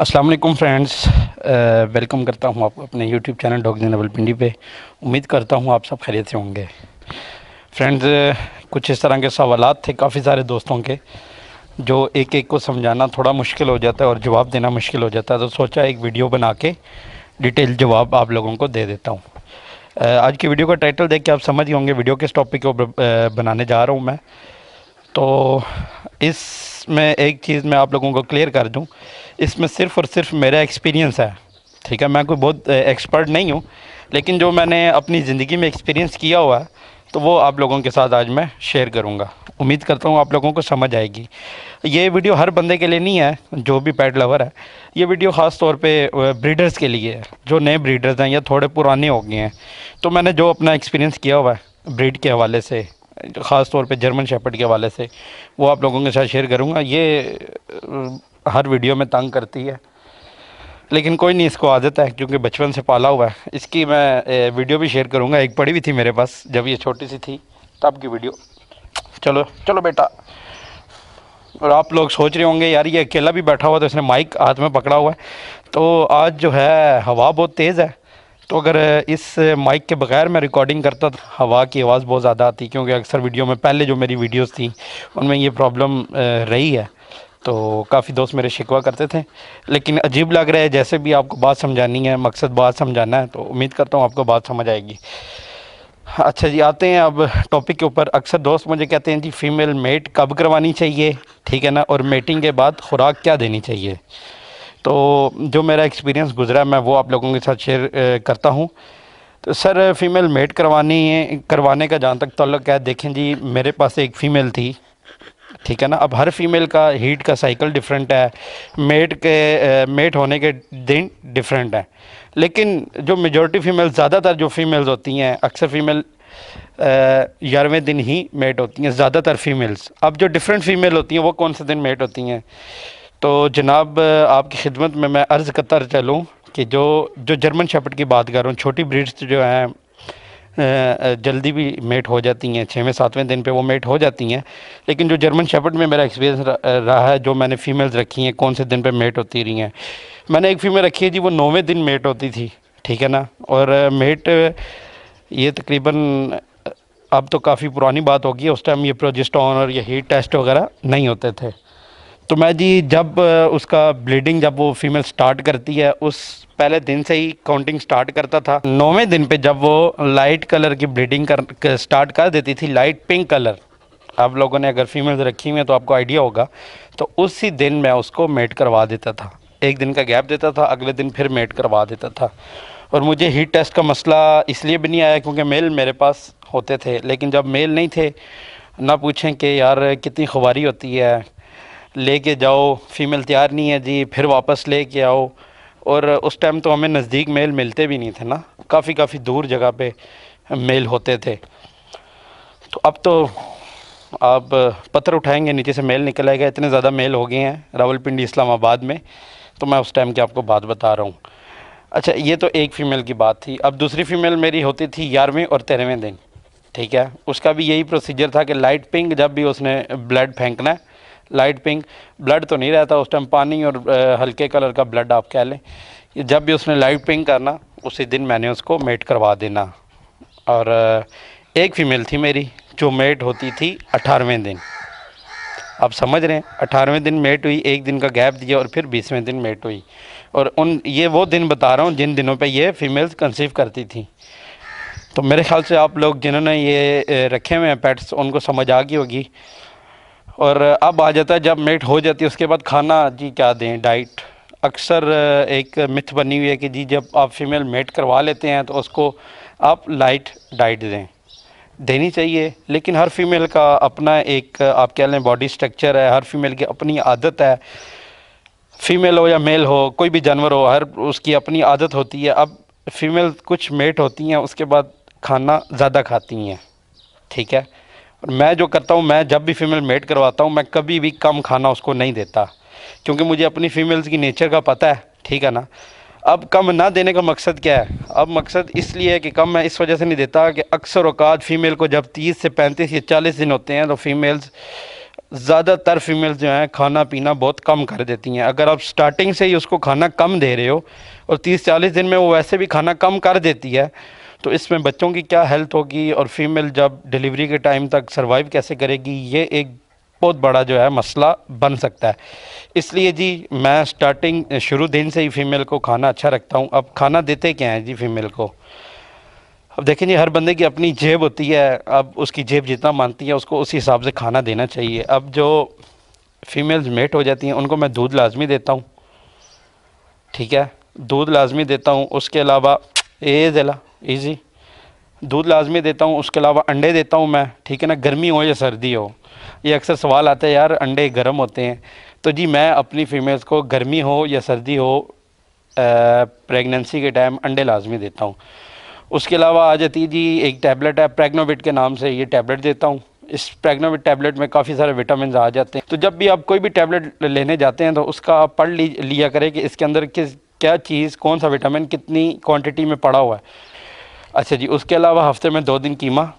अस्सलाम वालेकुम friends welcome करता हूँ आपको अपने YouTube channel dogs in Pindi पे उम्मीद करता हूँ आप सब खैरियत से होंगे फ्रेंड्स कुछ इस तरह के सवाल थे काफ़ी सारे दोस्तों के जो एक एक को समझाना थोड़ा मुश्किल हो जाता है और जवाब देना मुश्किल हो जाता है तो सोचा एक वीडियो बना के डिटेल जवाब आप लोगों को दे देता हूँ आज की वीडियो का टाइटल देख के आप समझ गए होंगे वीडियो किस टॉपिक को बनाने जा रहा हूँ मैं तो इस में एक चीज़ मैं आप लोगों को क्लियर कर दूँ इसमें सिर्फ़ और सिर्फ मेरा एक्सपीरियंस है ठीक है मैं कोई बहुत एक्सपर्ट नहीं हूँ लेकिन जो मैंने अपनी ज़िंदगी में एक्सपीरियंस किया हुआ है तो वो आप लोगों के साथ आज मैं शेयर करूँगा उम्मीद करता हूँ आप लोगों को समझ आएगी ये वीडियो हर बंदे के लिए नहीं है जो भी पैड लवर है ये वीडियो ख़ास तौर पे ब्रीडर्स के लिए है जो नए ब्रीडर्स हैं या थोड़े पुराने हो गए हैं तो मैंने जो अपना एक्सपीरियंस किया हुआ है ब्रीड के हवाले से ख़ास तौर पे जर्मन शेपर्ड के हवाले से वो आप लोगों के साथ शेयर करूँगा ये हर वीडियो में तंग करती है लेकिन कोई नहीं इसको आदत है क्योंकि बचपन से पाला हुआ है इसकी मैं वीडियो भी शेयर करूँगा एक पड़ी हुई थी मेरे पास जब ये छोटी सी थी तब की वीडियो चलो चलो बेटा और आप लोग सोच रहे होंगे यार ये अकेला भी बैठा हुआ तो इसने माइक हाथ में पकड़ा हुआ है तो आज जो है हवा बहुत तेज़ है तो अगर इस माइक के बगैर मैं रिकॉर्डिंग करता तो हवा की आवाज़ बहुत ज़्यादा आती क्योंकि अक्सर वीडियो में पहले जो मेरी वीडियोस थी उनमें ये प्रॉब्लम रही है तो काफ़ी दोस्त मेरे शिकवा करते थे लेकिन अजीब लग रहा है जैसे भी आपको बात समझानी है मकसद बात समझाना है तो उम्मीद करता हूँ आपको बात समझ आएगी अच्छा जी आते हैं अब टॉपिक के ऊपर अक्सर दोस्त मुझे कहते हैं जी फ़ीमेल मेट कब करवानी चाहिए ठीक है ना और मेटिंग के बाद खुराक क्या देनी चाहिए तो जो मेरा एक्सपीरियंस गुजरा है मैं वो आप लोगों के साथ शेयर करता हूँ तो सर फ़ीमेल मेड करवानी है करवाने का जहाँ तक तल्लक है देखें जी मेरे पास एक फ़ीमेल थी ठीक है ना अब हर फीमेल का हीट का साइकिल डिफरेंट है मेट के मेट होने के दिन डिफरेंट है लेकिन जो मेजोरिटी फीमेल ज़्यादातर जो फीमेल्स होती हैं अक्सर फीमेल ग्यारहवें दिन ही मेट होती हैं ज़्यादातर फीमेल्स अब जो डिफरेंट फीमेल होती हैं वो कौन से दिन मेट होती हैं तो जनाब आपकी खिदमत में मैं अर्ज़ करता चलूँ कि जो जो जर्मन शेपर्ड की बात कर रहा हूँ छोटी ब्रीड्स तो जो हैं जल्दी भी मेट हो जाती हैं छः में सातवें दिन पे वो मेट हो जाती हैं लेकिन जो जर्मन शपट में मेरा एक्सपीरियंस रहा है जो मैंने फ़ीमेल्स रखी हैं कौन से दिन पे मेट होती रही हैं मैंने एक फ़ीमेल रखी है जी वो नौवें दिन मेट होती थी ठीक है ना और मेट ये तकरीबन अब तो काफ़ी पुरानी बात होगी उस टाइम ये प्रोजिस्टॉन और ये हीट टेस्ट वगैरह नहीं होते थे तो मैं जी जब उसका ब्लीडिंग जब वो फीमेल स्टार्ट करती है उस पहले दिन से ही काउंटिंग स्टार्ट करता था नौवें दिन पे जब वो लाइट कलर की ब्लीडिंग कर स्टार्ट कर देती थी लाइट पिंक कलर आप लोगों ने अगर फीमेल्स रखी हुई हैं तो आपको आइडिया होगा तो उसी दिन मैं उसको मेट करवा देता था एक दिन का गैप देता था अगले दिन फिर मेट करवा देता था और मुझे हीट टेस्ट का मसला इसलिए भी नहीं आया क्योंकि मेल मेरे पास होते थे लेकिन जब मेल नहीं थे ना पूछें कि यार कितनी खुबारी होती है लेके जाओ फीमेल तैयार नहीं है जी फिर वापस लेके आओ और उस टाइम तो हमें नज़दीक मेल मिलते भी नहीं थे ना काफ़ी काफ़ी दूर जगह पे मेल होते थे तो अब तो आप पत्थर उठाएंगे नीचे से मेल निकल आएगा इतने ज़्यादा मेल हो गए हैं रावलपिंडी इस्लामाबाद में तो मैं उस टाइम की आपको बात बता रहा हूँ अच्छा ये तो एक फ़ीमेल की बात थी अब दूसरी फ़ीमेल मेरी होती थी ग्यारहवें और तेरहवें दिन ठीक है उसका भी यही प्रोसीजर था कि लाइट पिंक जब भी उसने ब्लड फेंकना है लाइट पिंक ब्लड तो नहीं रहता उस टाइम पानी और हल्के कलर का ब्लड आप कह लें जब भी उसने लाइट पिंक करना उसी दिन मैंने उसको मेट करवा देना और एक फीमेल थी मेरी जो मेट होती थी अठारहवें दिन आप समझ रहे हैं अठारहवें दिन मेट हुई एक दिन का गैप दिया और फिर बीसवें दिन मेट हुई और उन ये वो दिन बता रहा हूँ जिन दिनों पे ये फीमेल्स कंसीव करती थी तो मेरे ख्याल से आप लोग जिन्होंने ये रखे हुए हैं पेट्स उनको समझ आ गई होगी और अब आ जाता है जब मेट हो जाती है उसके बाद खाना जी क्या दें डाइट अक्सर एक मिथ बनी हुई है कि जी जब आप फीमेल मेट करवा लेते हैं तो उसको आप लाइट डाइट दें देनी चाहिए लेकिन हर फीमेल का अपना एक आप कह लें बॉडी स्ट्रक्चर है हर फीमेल की अपनी आदत है फीमेल हो या मेल हो कोई भी जानवर हो हर उसकी अपनी आदत होती है अब फीमेल कुछ मेट होती हैं उसके बाद खाना ज़्यादा खाती हैं ठीक है और मैं जो करता हूँ मैं जब भी फीमेल मेट करवाता हूँ मैं कभी भी कम खाना उसको नहीं देता क्योंकि मुझे अपनी फ़ीमेल्स की नेचर का पता है ठीक है ना अब कम ना देने का मकसद क्या है अब मकसद इसलिए है कि कम मैं इस वजह से नहीं देता कि अक्सर अवकात फ़ीमेल को जब तीस से पैंतीस या चालीस दिन होते हैं तो फीमेल्स ज़्यादातर फीमेल्स जो हैं खाना पीना बहुत कम कर देती हैं अगर आप स्टार्टिंग से ही उसको खाना कम दे रहे हो और तीस चालीस दिन में वो वैसे भी खाना कम कर देती है तो इसमें बच्चों की क्या हेल्थ होगी और फीमेल जब डिलीवरी के टाइम तक सर्वाइव कैसे करेगी ये एक बहुत बड़ा जो है मसला बन सकता है इसलिए जी मैं स्टार्टिंग शुरू दिन से ही फीमेल को खाना अच्छा रखता हूँ अब खाना देते क्या है जी फीमेल को अब देखें जी हर बंदे की अपनी जेब होती है अब उसकी जेब जितना मानती है उसको उसी हिसाब से खाना देना चाहिए अब जो फीमेल्स मेट हो जाती हैं उनको मैं दूध लाजमी देता हूँ ठीक है दूध लाजमी देता हूँ उसके अलावा ए ज़िला ईजी दूध लाजमी देता हूँ उसके अलावा अंडे देता हूँ मैं ठीक है ना गर्मी हो या सर्दी हो ये अक्सर सवाल आता है यार अंडे गर्म होते हैं तो जी मैं अपनी फीमेल्स को गर्मी हो या सर्दी हो प्रेगनेंसी के टाइम अंडे लाजमी देता हूँ उसके अलावा आ जाती है जी एक टैबलेट है प्रेगनोविट के नाम से ये टैबलेट देता हूँ इस प्रेगनोविट टैबलेट में काफ़ी सारे विटामिन आ जाते हैं तो जब भी आप कोई भी टैबलेट लेने जाते हैं तो उसका आप पढ़ लिया करें कि इसके अंदर किस क्या चीज़ कौन सा विटामिन कितनी क्वांटिटी में पड़ा हुआ है अच्छा जी उसके अलावा हफ्ते में दो दिन कीमा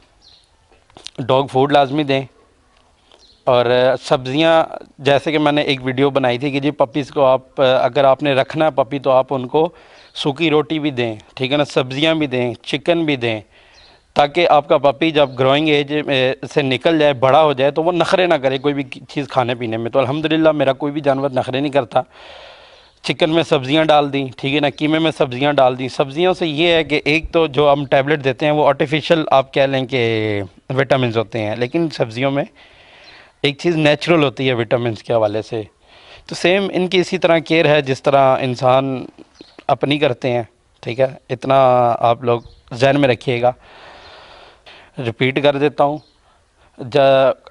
डॉग फूड लाजमी दें और सब्ज़ियाँ जैसे कि मैंने एक वीडियो बनाई थी कि जी पपीज़ को आप अगर आपने रखना है पपी तो आप उनको सूखी रोटी भी दें ठीक है ना सब्ज़ियाँ भी दें चिकन भी दें ताकि आपका पपी जब ग्रोइंग एज से निकल जाए बड़ा हो जाए तो वो नखरे ना करे कोई भी चीज़ खाने पीने में तो अलहमदिल्ला मेरा कोई भी जानवर नखरे नहीं करता चिकन में सब्ज़ियाँ डाल दी ठीक है ना कीमे में सब्ज़ियाँ डाल दी सब्ज़ियों से ये है कि एक तो जो हम टैबलेट देते हैं वो आर्टिफिशियल आप कह लें कि विटामिन होते हैं लेकिन सब्ज़ियों में एक चीज़ नेचुरल होती है विटामिन के हवाले से तो सेम इनकी इसी तरह केयर है जिस तरह इंसान अपनी करते हैं ठीक है इतना आप लोग जहन में रखिएगा रिपीट कर देता हूँ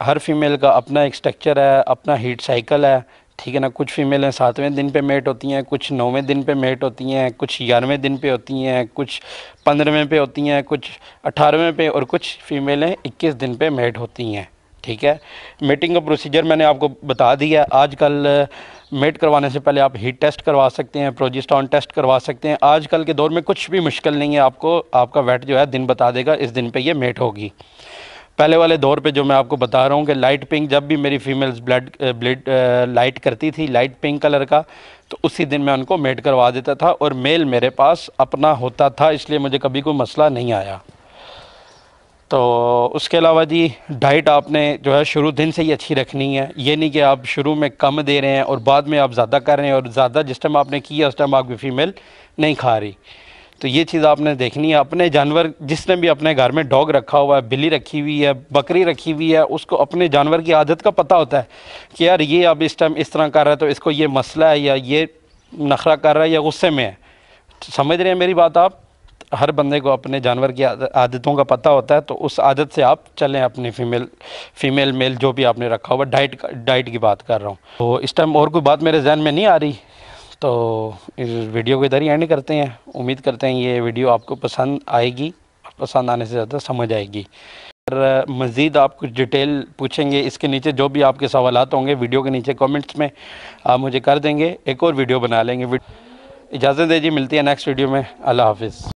हर फीमेल का अपना एक स्ट्रक्चर है अपना हीट साइकिल है ठीक है ना कुछ फीमेलें सातवें दिन पे मेट होती हैं कुछ नौवें दिन पे मेट होती हैं कुछ ग्यारहवें दिन पे होती हैं कुछ पंद्रहवें पे होती हैं कुछ अठारहवें पे और कुछ फीमेलें इक्कीस दिन पे मेट होती हैं ठीक है मेटिंग का प्रोसीजर मैंने आपको बता दिया आजकल मेट करवाने से पहले आप हीट टेस्ट करवा सकते हैं प्रोजिस्टॉन टेस्ट करवा सकते हैं आजकल के दौर में कुछ भी मुश्किल नहीं है आपको आपका वेट जो है दिन बता देगा इस दिन पर यह मेट होगी पहले वाले दौर पे जो मैं आपको बता रहा हूँ कि लाइट पिंक जब भी मेरी फीमेल्स ब्लड ब्लड लाइट करती थी लाइट पिंक कलर का तो उसी दिन मैं उनको मेट करवा देता था और मेल मेरे पास अपना होता था इसलिए मुझे कभी कोई मसला नहीं आया तो उसके अलावा जी डाइट आपने जो है शुरू दिन से ही अच्छी रखनी है ये नहीं कि आप शुरू में कम दे रहे हैं और बाद में आप ज़्यादा कर रहे हैं और ज़्यादा जिस टाइम आपने किया उस टाइम आपकी फ़ीमेल नहीं खा रही तो ये चीज़ आपने देखनी है अपने जानवर जिसने भी अपने घर में डॉग रखा हुआ है बिल्ली रखी हुई है बकरी रखी हुई है उसको अपने जानवर की आदत का पता होता है कि यार ये अब इस टाइम इस तरह कर रहा है तो इसको ये मसला है या ये नखरा कर रहा है या गुस्से में है समझ रहे हैं मेरी बात आप हर बंदे को अपने जानवर की आदतों का पता होता है तो उस आदत से आप चलें अपनी फीमेल फीमेल मेल जो भी आपने रखा हुआ डाइट डाइट की बात कर रहा हूँ तो इस टाइम और कोई बात मेरे जहन में नहीं आ रही तो इस वीडियो को इधर ही एंड करते हैं उम्मीद करते हैं ये वीडियो आपको पसंद आएगी पसंद आने से ज़्यादा समझ आएगी और मज़ीद आप कुछ डिटेल पूछेंगे इसके नीचे जो भी आपके सवाल होंगे वीडियो के नीचे कमेंट्स में आप मुझे कर देंगे एक और वीडियो बना लेंगे इजाज़त दे जी मिलती है नेक्स्ट वीडियो में अल्लाह हाफिज़